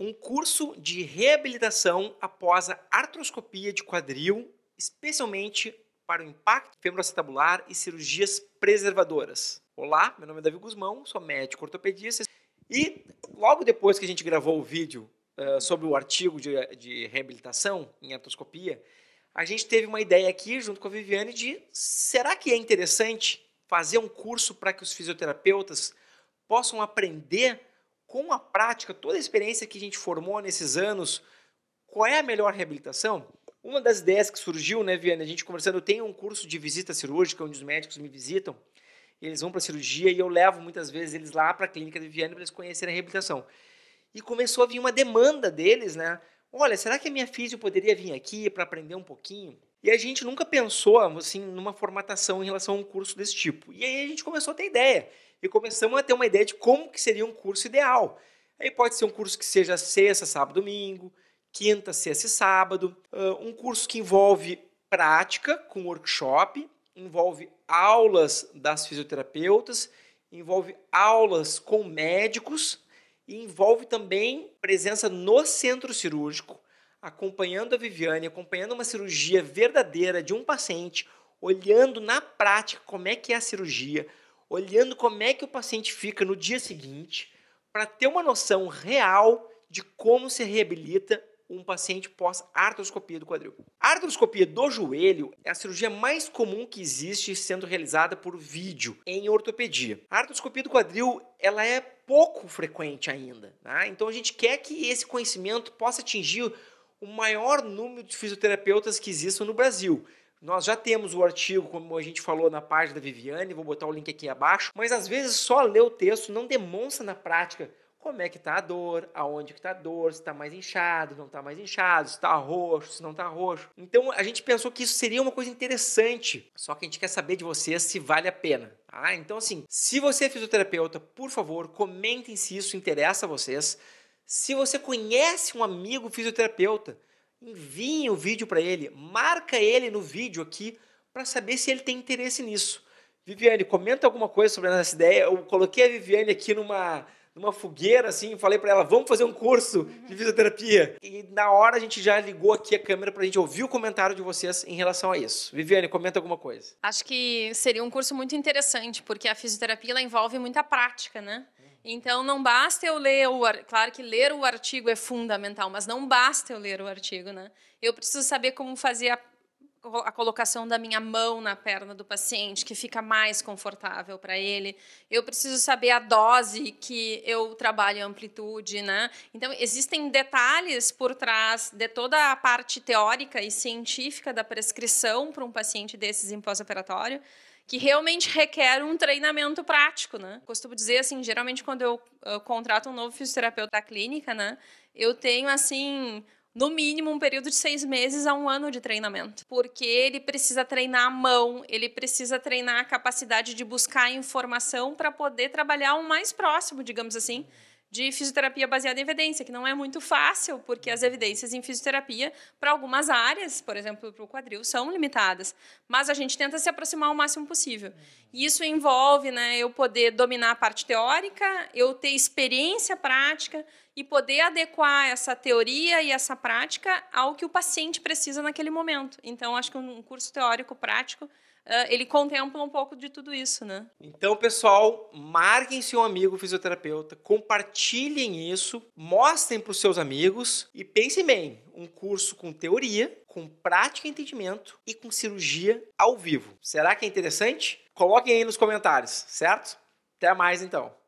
um curso de reabilitação após a artroscopia de quadril, especialmente para o impacto femoroacetabular e cirurgias preservadoras. Olá, meu nome é Davi Guzmão, sou médico ortopedista e logo depois que a gente gravou o vídeo uh, sobre o artigo de, de reabilitação em artroscopia, a gente teve uma ideia aqui junto com a Viviane de será que é interessante fazer um curso para que os fisioterapeutas possam aprender com a prática, toda a experiência que a gente formou nesses anos, qual é a melhor reabilitação? Uma das ideias que surgiu, né, Viana, a gente conversando, eu tenho um curso de visita cirúrgica onde os médicos me visitam, eles vão para a cirurgia e eu levo muitas vezes eles lá para a clínica de Viana para eles conhecerem a reabilitação. E começou a vir uma demanda deles, né? Olha, será que a minha físio poderia vir aqui para aprender um pouquinho? E a gente nunca pensou assim numa formatação em relação a um curso desse tipo. E aí a gente começou a ter ideia e começamos a ter uma ideia de como que seria um curso ideal. Aí pode ser um curso que seja sexta, sábado, domingo, quinta, sexta e sábado, ah, um curso que envolve prática com workshop, envolve aulas das fisioterapeutas, envolve aulas com médicos e envolve também presença no centro cirúrgico acompanhando a Viviane, acompanhando uma cirurgia verdadeira de um paciente, olhando na prática como é que é a cirurgia, olhando como é que o paciente fica no dia seguinte, para ter uma noção real de como se reabilita um paciente pós artroscopia do quadril. A artroscopia do joelho é a cirurgia mais comum que existe sendo realizada por vídeo em ortopedia. A artroscopia do quadril ela é pouco frequente ainda, né? então a gente quer que esse conhecimento possa atingir o maior número de fisioterapeutas que existam no Brasil. Nós já temos o artigo, como a gente falou na página da Viviane, vou botar o link aqui abaixo, mas às vezes só ler o texto não demonstra na prática como é que está a dor, aonde que está a dor, se está mais inchado, não está mais inchado, se está roxo, se não está roxo. Então a gente pensou que isso seria uma coisa interessante, só que a gente quer saber de vocês se vale a pena. Ah, Então assim, se você é fisioterapeuta, por favor, comentem se isso interessa a vocês. Se você conhece um amigo fisioterapeuta, envie o um vídeo para ele, marca ele no vídeo aqui para saber se ele tem interesse nisso. Viviane, comenta alguma coisa sobre essa ideia. Eu coloquei a Viviane aqui numa, numa fogueira, assim, falei para ela, vamos fazer um curso de fisioterapia. E na hora a gente já ligou aqui a câmera pra gente ouvir o comentário de vocês em relação a isso. Viviane, comenta alguma coisa. Acho que seria um curso muito interessante, porque a fisioterapia ela envolve muita prática, né? Então não basta eu ler o claro que ler o artigo é fundamental, mas não basta eu ler o artigo, né? Eu preciso saber como fazer a a colocação da minha mão na perna do paciente, que fica mais confortável para ele. Eu preciso saber a dose que eu trabalho a amplitude, né? Então, existem detalhes por trás de toda a parte teórica e científica da prescrição para um paciente desses em pós-operatório que realmente requer um treinamento prático, né? Costumo dizer assim, geralmente quando eu, eu contrato um novo fisioterapeuta da clínica, né, eu tenho assim no mínimo um período de seis meses a um ano de treinamento, porque ele precisa treinar a mão, ele precisa treinar a capacidade de buscar informação para poder trabalhar o mais próximo, digamos assim, de fisioterapia baseada em evidência, que não é muito fácil, porque as evidências em fisioterapia, para algumas áreas, por exemplo, para o quadril, são limitadas. Mas a gente tenta se aproximar o máximo possível. E isso envolve né, eu poder dominar a parte teórica, eu ter experiência prática, e poder adequar essa teoria e essa prática ao que o paciente precisa naquele momento. Então, acho que um curso teórico prático eh, ele contempla um pouco de tudo isso, né? Então, pessoal, marquem seu amigo fisioterapeuta, compartilhem isso, mostrem para os seus amigos e pensem bem: um curso com teoria, com prática e entendimento e com cirurgia ao vivo. Será que é interessante? Coloquem aí nos comentários, certo? Até mais então.